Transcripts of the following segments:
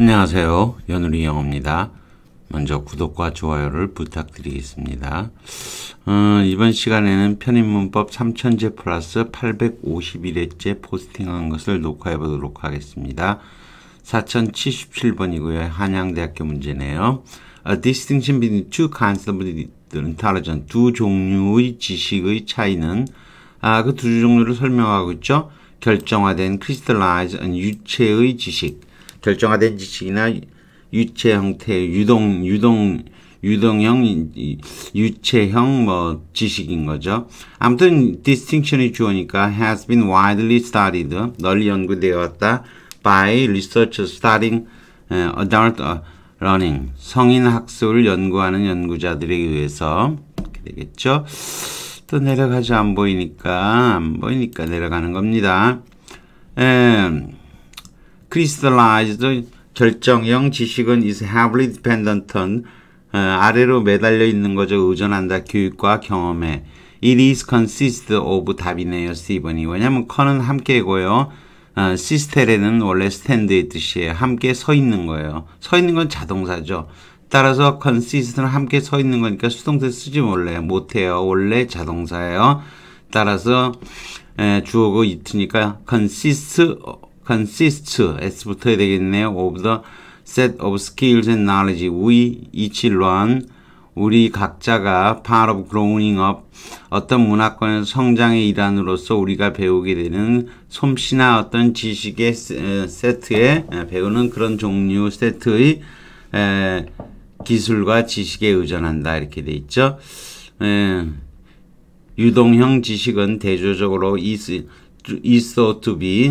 안녕하세요. 연우리 영어입니다. 먼저 구독과 좋아요를 부탁드리겠습니다. 어, 이번 시간에는 편입문법 3000제 플러스 851회째 포스팅한 것을 녹화해 보도록 하겠습니다. 4077번이고요. 한양대학교 문제네요. A 어, distinction between two kinds of intelligence. 두 종류의 지식의 차이는 아, 그 두 종류를 설명하고 있죠. 결정화된 crystallize 유체의 지식. 결정화된 지식이나 유체 형태, 유동, 유동, 유동형, 유체형 뭐 지식인 거죠. 아무튼 distinction이 주어니까 has been widely studied, 널리 연구되어 다 by researchers studying adult learning, 성인 학습을 연구하는 연구자들에 의해서 이렇게 되겠죠. 또 내려가지 안 보이니까 안 보이니까 내려가는 겁니다. 에, crystallized 결정형 지식은 is heavily dependent on 어, 아래로 매달려 있는 거죠. 의존한다. 교육과 경험에. It is consist of 답이네요. 스티븐이. 왜냐면 커는 함께고요. 시스텔에는 원래 스탠드의 뜻이에요. 함께 서 있는 거예요. 서 있는 건 자동사죠. 따라서 consist는 함께 서 있는 거니까 수동태 쓰지 몰래 못해요. 원래 자동사예요. 따라서 에, 주어고 이트니까 consist consists, s 붙어야 되겠네요. of the set of skills and knowledge. we each learn. 우리 각자가 part of growing up. 어떤 문화권 성장의 일환으로서 우리가 배우게 되는 솜씨나 어떤 지식의 세트에 배우는 그런 종류 세트의 기술과 지식에 의존한다. 이렇게 돼 있죠. 유동형 지식은 대조적으로 is, is thought to be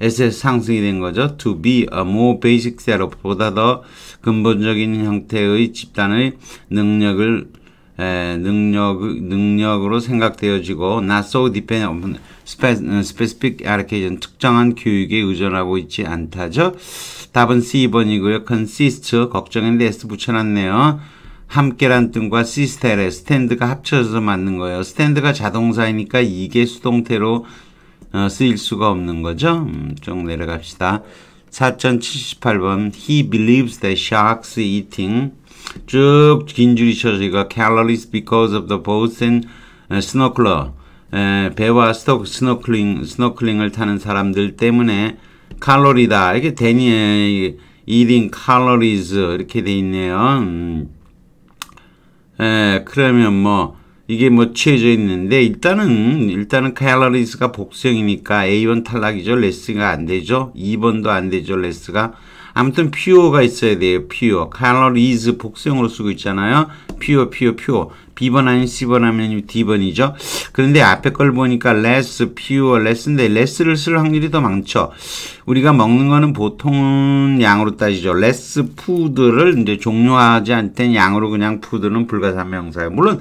s에서 상승이 된 거죠. to be a more basic setup 보다 더 근본적인 형태의 집단의 능력을 에, 능력, 능력으로 생각되어지고 not so dependent on specific allocation 특정한 교육에 의존하고 있지 않다죠. 답은 C번이고요. consist 걱정에 s 붙여놨네요. 함께란 뜻과 시스텔의 스탠드가 합쳐져서 맞는 거예요. 스탠드가 자동사이니까 이게 수동태로 어, 쓰일 수가 없는 거죠. 음, 좀 내려갑시다. 4078번 He believes that sharks eating 쭉긴 줄이 쳐져 이거 calories because of the boats and snorkeler 에, 배와 스토, 스노클링, 스노클링을 타는 사람들 때문에 칼로리다 이렇게 데니 eating calories 이렇게 돼 있네요. 음. 에, 그러면 뭐 이게 뭐 취해져 있는데 일단은 일단은 칼라리스가 복수형이니까 A1 탈락이죠. 레스가 안 되죠. 2번도 안 되죠. 레스가 아무튼 퓨어가 있어야 돼요. 퓨어. 칼로리즈 복수형으로 쓰고 있잖아요. 퓨어 퓨어 퓨어. B번 아니면 C번 하면 D번이죠. 그런데 앞에 걸 보니까 less, pure, less인데 less를 쓸 확률이 더 많죠. 우리가 먹는 거는 보통 은 양으로 따지죠. less food를 이제 종료하지 않던 양으로 그냥 food는 불가사명사예요. 물론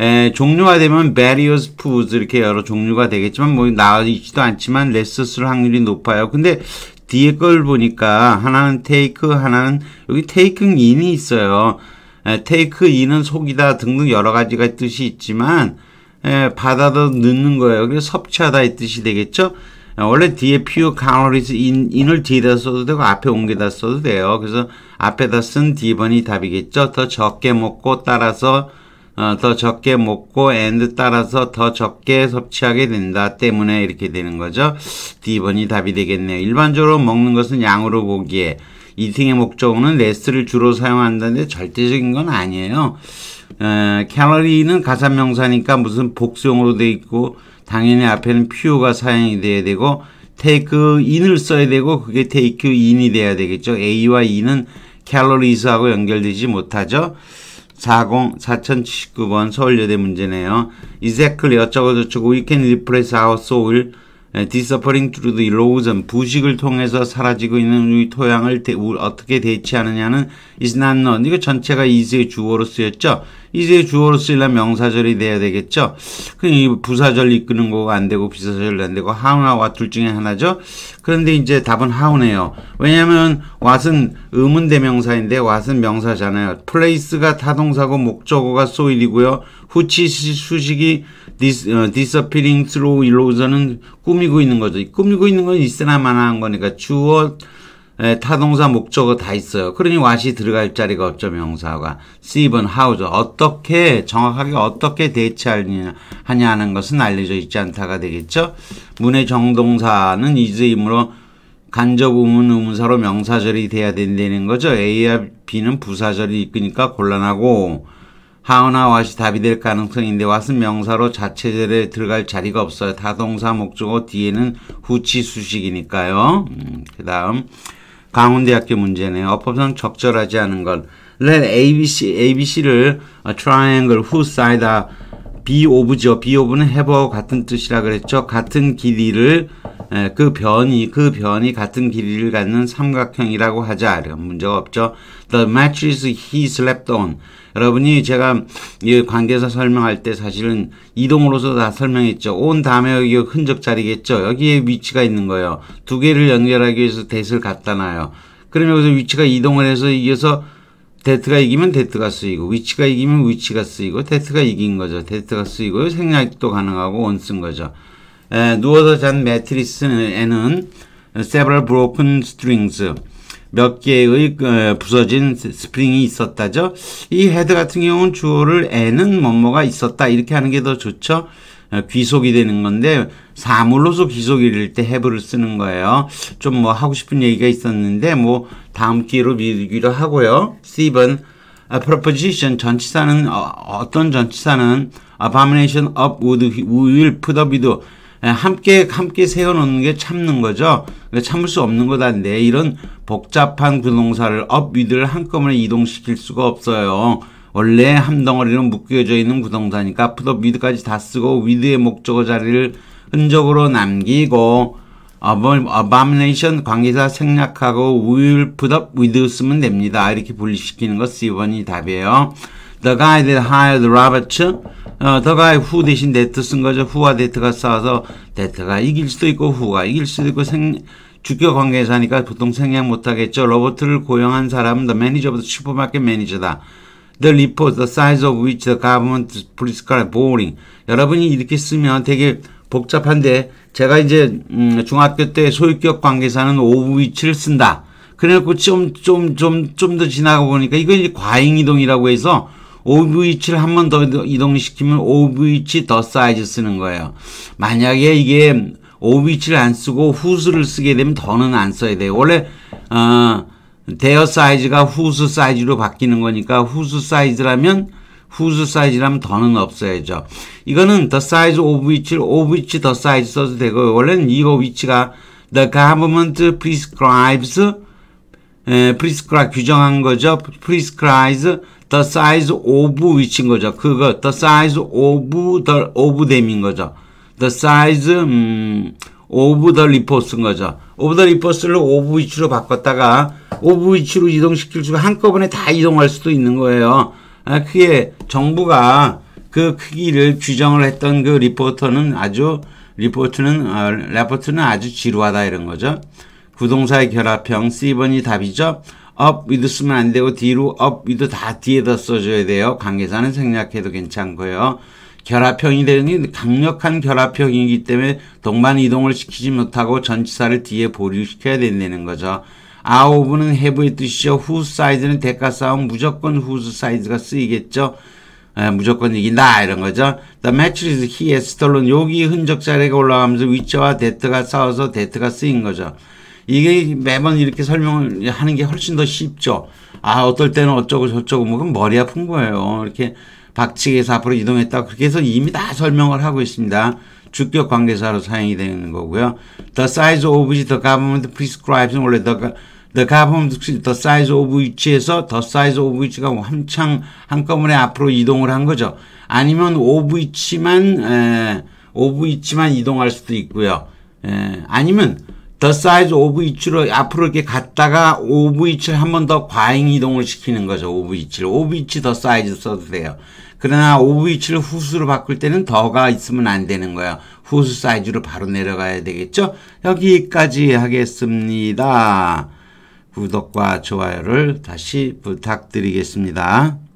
에, 종류가 되면 various foods 이렇게 여러 종류가 되겠지만 뭐 나와있지도 않지만 레스스를 확률이 높아요. 근데 뒤에 걸 보니까 하나는 take, 하나는 여기 taking in이 있어요. 에, take in은 속이다 등등 여러 가지가 뜻이 있지만 에, 받아도 넣는 거예요. 그래서 섭취하다 이 뜻이 되겠죠. 원래 뒤에 pure calories in, in을 뒤에다 써도 되고 앞에 옮겨다 써도 돼요. 그래서 앞에다 쓴 D번이 답이겠죠. 더 적게 먹고 따라서 어, 더 적게 먹고 and 따라서 더 적게 섭취하게 된다 때문에 이렇게 되는 거죠. D번이 답이 되겠네요. 일반적으로 먹는 것은 양으로 보기에 이팅의 목적어 레스를 주로 사용한다는데 절대적인 건 아니에요. 에, 어, 칼로리는 가산명사니까 무슨 복수용으로 돼 있고 당연히 앞에는 퓨가 사용이 돼야 되고 take 을 써야 되고 그게 take 이 돼야 되겠죠. a와 e는 칼로리스하고 연결되지 못하죠. 40 4079번 서울여대 문제네요. Exactly 어쩌고저쩌고 we can replace our soil disappearing through the erosion 부식을 통해서 사라지고 있는 우리 토양을 대, 어떻게 대체하느냐는 is not known 이거 전체가 is의 주어로 쓰였죠. 이제 주어로 쓰려면 명사절이 돼야 되겠죠. 그 부사절 이끄는 거가 안 되고 비사절 안 되고 하우나 와둘 중에 하나죠. 그런데 이제 답은 하우네요. 왜냐하면 왓은 의문 대명사인데 왓은 명사잖아요. 플레이스가 타동사고 목적어가 소일이고요. 후치 수식이 dis, 어, disappearing through i l l u s 은 꾸미고 있는 거죠. 꾸미고 있는 건 있으나 마나한 거니까 주어 예, 타동사 목적어 다 있어요. 그러니 what이 들어갈 자리가 없죠, 명사가. Steven, how, 어떻게, 정확하게 어떻게 대체하냐 하는 것은 알려져 있지 않다가 되겠죠. 문의 정동사는 is이므로 간접 의문 의문사로 명사절이 돼야 된다는 거죠. A와 B는 부사절이 있으니까 곤란하고 하우나 왓이 답이 될 가능성인데 왓은 명사로 자체절에 들어갈 자리가 없어요. 타동사 목적어 뒤에는 후치 수식이니까요. 음, 그 다음 강원대학교 문제네요. 어법상 적절하지 않은 것. Let ABC, ABC를 a 어, triangle whose side are b of죠. be of는 have 같은 뜻이라 그랬죠. 같은 길이를 에, 그 변이 그 변이 같은 길이를 갖는 삼각형이라고 하자. 이런 문제가 없죠. The mattress he slept on. 여러분이 제가 이 관계사 설명할 때 사실은 이동으로서 다 설명했죠. 온 다음에 여기 흔적 자리겠죠. 여기에 위치가 있는 거예요. 두 개를 연결하기 위해서 데스를 갖다 놔요. 그러면 여기서 위치가 이동을 해서 이겨서 데트가 이기면 데트가 쓰이고 위치가 이기면 위치가 쓰이고 데트가 이긴 거죠. 데트가 쓰이고 생략도 가능하고 원쓴 거죠. 에, 누워서 잔 매트리스에는 several broken strings 몇 개의 어, 부서진 스프링이 있었다죠. 이 헤드 같은 경우는 주어를 에는 뭐뭐가 있었다 이렇게 하는 게 더 좋죠. 어, 귀속이 되는 건데 사물로서 귀속이 될때 해부를 쓰는 거예요. 좀 뭐 하고 싶은 얘기가 있었는데 뭐 다음 기회로 미루기로 하고요. s t a proposition 전치사는 어, 떤 전치사는 abomination of would will put up with 예, 함께 함께 세워놓는 게 참는 거죠. 그러니까 참을 수 없는 거다. 내일은 복잡한 구동사를 업 위드를 한꺼번에 이동시킬 수가 없어요. 원래 한덩어리는 묶여져 있는 구동사니까 푸업 위드까지 다 쓰고 위드의 목적어 자리를 흔적으로 남기고 abomination 관계사 생략하고 will put up with 쓰면 됩니다. 이렇게 분리시키는 거 c 번이 답이에요. The guy that hired Robert 어, 더가 후 대신 데트 쓴 거죠. 후와 데트가 싸워서 데트가 이길 수도 있고 후가 이길 수도 있고 생, 주교 관계사니까 보통 생략 못하겠죠. 로버트를 고용한 사람은 the manager of t 다 The report, the size of which the government political boring. 여러분이 이렇게 쓰면 되게 복잡한데 제가 이제 음, 중학교 때 소유격 관계사는 오브 위치를 쓴다. 그래갖고 좀 좀 좀 좀 더 지나가 보니까 이거 이제 과잉이동이라고 해서 OVH를 한 번 더 이동시키면 OVH 더 사이즈 쓰는 거예요. 만약에 이게 OVH를 안 쓰고 후수를 쓰게 되면 더는 안 써야 돼요. 원래 어, 대여 사이즈가 후수 사이즈로 바뀌는 거니까 후수 사이즈라면 후수 사이즈라면 더는 없어야죠. 이거는 더 사이즈 오브 위치를 오브 위치 더 사이즈 써도 되고 원래는 이거 위치가 the government prescribes 에, prescribe 규정한 거죠. prescribes the size of w h 인 거죠. 그거 the size of the of them인 거죠. the size 음, of the r e p o s 인 거죠. of the r e p o s 를 of 위치로 바꿨다가 of 위치로 이동시킬 수가 한꺼번에 다 이동할 수도 있는 거예요. 아, 그게 정부가 그 크기를 규정을 했던 그 리포터는 아주 리포트는 어, 아, 레포트는 아주 지루하다 이런 거죠. 구동사의 결합형 C번이 답이죠. up w i 쓰면 안 되고 뒤로 up w i 다 뒤에다 써줘야 돼요. 관계사는 생략해도 괜찮고요. 결합형이 되니 강력한 결합형이기 때문에 동반 이동을 시키지 못하고 전치사를 뒤에 보류시켜야 된다는 거죠. 아오브는 해부의 뜻이죠. 후 사이즈는 대가 싸움 무조건 후 사이즈가 쓰이겠죠. 에, 예, 무조건 이긴다 이런 거죠. The match is he s t o l e n 여기 흔적 자리가 올라가면서 위치와 데트가 싸워서 데트가 쓰인 거죠. 이게 매번 이렇게 설명을 하는 게 훨씬 더 쉽죠. 아, 어떨 때는 어쩌고 저쩌고 뭐 그럼 머리 아픈 거예요. 이렇게 박치기에서 앞으로 이동했다. 그렇게 해서 이미 다 설명을 하고 있습니다. 주격 관계사로 사용이 되는 거고요. The size of which the government prescribes 원래 the, the government the size of which에서 the size of which가 한창 한꺼번에 앞으로 이동을 한 거죠. 아니면 of which만 에, of which만 이동할 수도 있고요. 에, 아니면 더 사이즈 i z e o 로 앞으로 이렇게 갔다가 of e a 를한 번 더 과잉 이동을 시키는 거죠. of each를. of each t h 써도 돼요. 그러나 of e a 를 후수로 바꿀 때는 더가 있으면 안 되는 거예요. 후수 사이즈로 바로 내려가야 되겠죠? 여기까지 하겠습니다. 구독과 좋아요를 다시 부탁드리겠습니다.